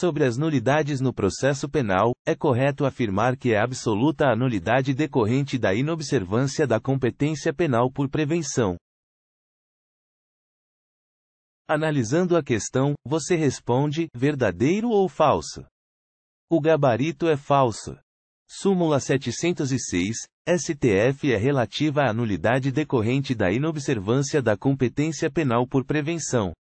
Sobre as nulidades no processo penal, é correto afirmar que é absoluta a nulidade decorrente da inobservância da competência penal por prevenção. Analisando a questão, você responde: verdadeiro ou falso? O gabarito é falso. Súmula 706, STF é relativa à nulidade decorrente da inobservância da competência penal por prevenção.